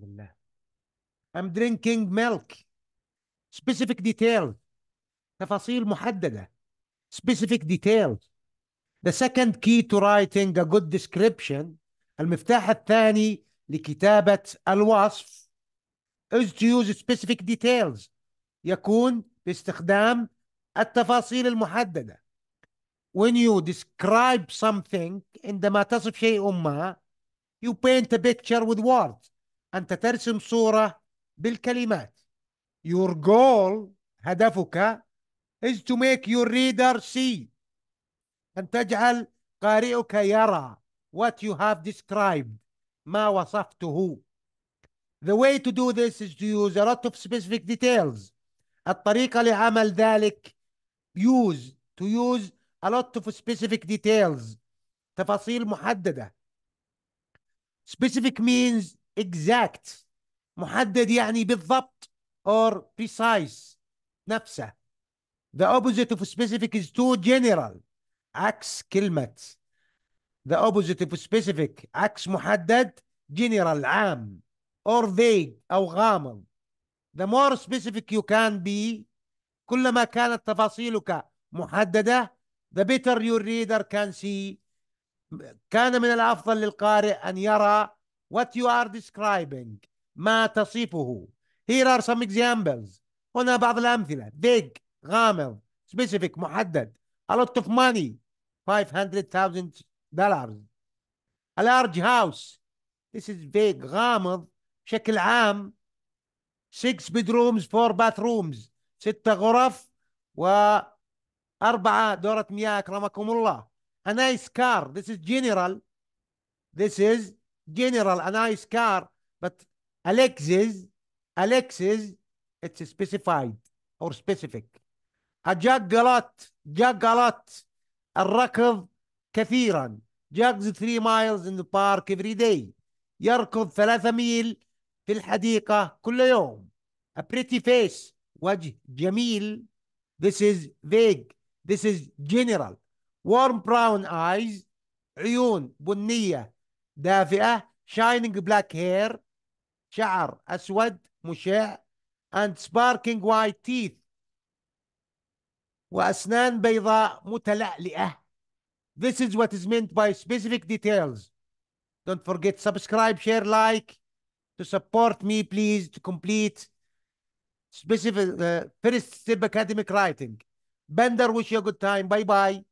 بسم I'm drinking milk specific details تفاصيل محددة specific details the second key to writing a good description المفتاح الثاني لكتابة الوصف is to use specific details يكون باستخدام التفاصيل المحددة when you describe something عندما تصف شيء ما you paint a picture with words أنت ترسم صورة بالكلمات Your goal هدفك is to make your reader see أن تجعل قارئك يرى what you have described ما وصفته The way to do this is to use a lot of specific details الطريقة لعمل ذلك use to use a lot of specific details تفاصيل محددة specific means exact محدد يعني بالضبط or precise نفسه the opposite of specific is too general عكس كلمة the opposite of specific عكس محدد general عام or vague أو غامض the more specific you can be كلما كانت تفاصيلك محددة the better your reader can see كان من الأفضل للقارئ أن يرى what you are describing ما تصفه here are some examples هنا بعض الأمثلة big غامض specific محدد a lot of money 500,000 dollars a large house this is big غامض بشكل عام 6 bedrooms 4 bathrooms 6 غرف وأربعة دورة مياه أكرمكم الله a nice car this is general this is general a nice car, but Alexis, Alexis, it's specified or specific. جاك غلط جاك a الركض كثيرا jogs 3 miles in the park every day يركض 3 ميل في الحديقة كل يوم a pretty face وجه جميل this is vague this is general warm brown eyes عيون بنية دافئة shining black hair شعر أسود مشع and sparking white teeth وأسنان بيضاء متلألئة This is what is meant by specific details. Don't forget subscribe, share, like to support me please to complete specific uh, first step academic writing. Bender wish you a good time. Bye bye.